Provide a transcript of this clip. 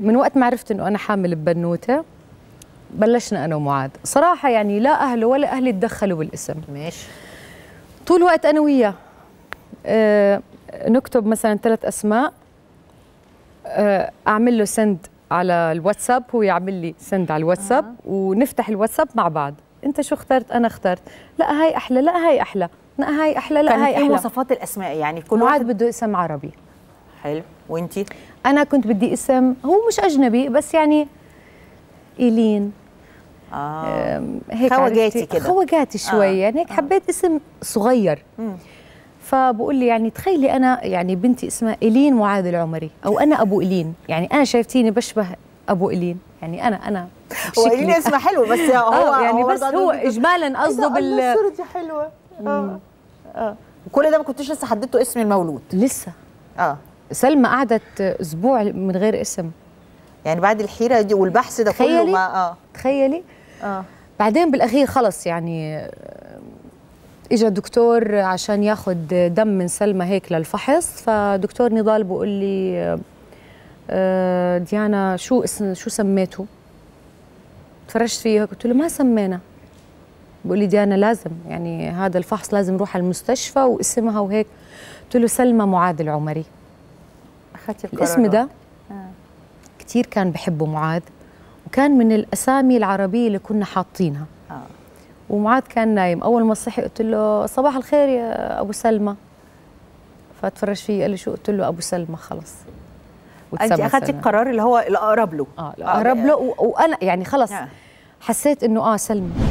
من وقت ما عرفت انه انا حامل ببنوته بلشنا انا ومعاد صراحه يعني لا اهله ولا اهلي تدخلوا بالاسم ماشي طول الوقت انا وياه آه، نكتب مثلا ثلاث اسماء آه، اعمل له سند على الواتساب هو يعمل لي سند على الواتساب آه. ونفتح الواتساب مع بعض انت شو اخترت انا اخترت لا هاي احلى لا هاي احلى لا هاي احلى لا هاي احلى مواصفات الاسماء يعني كل واحد بده اسم عربي حلو وانتي انا كنت بدي اسم هو مش اجنبي بس يعني ايلين آه. هيك خواجاتي كده خواجاتي شوي آه. يعني هيك آه. حبيت اسم صغير فبقول لي يعني تخيلي انا يعني بنتي اسمها ايلين معاذ العمري او انا ابو ايلين يعني انا شايفتيني بشبه ابو ايلين يعني انا انا هو ايلين اسمه حلو بس آه، هو آه يعني هو بس هو اجمالا قصده بال صورتي حلوه اه اه وكل ده ما كنتش لسه حددته اسم المولود لسه اه سلمى قعدت اسبوع من غير اسم يعني بعد الحيره دي والبحث ده كله ما اه تخيلي اه بعدين بالاخير خلص يعني اجى دكتور عشان ياخذ دم من سلمى هيك للفحص فدكتور نضال بقول لي آه، ديانا شو اسم شو سميته؟ تفرجت فيه قلت له ما سمينا بقول لي ديانا لازم يعني هذا الفحص لازم نروح على المستشفى واسمها وهيك قلت له سلمى معاذ العمري اخذتي القرار الاسم ده آه. كثير كان بحبه معاذ وكان من الاسامي العربيه اللي كنا حاطينها آه. ومعاذ كان نايم اول ما صحي قلت له صباح الخير يا ابو سلمى فتفرج فيه قال لي شو قلت له ابو سلمى خلص انت اخذتي القرار اللي هو الاقرب له اه, آه. الاقرب له وانا يعني خلص آه. حسيت انه اه سلمى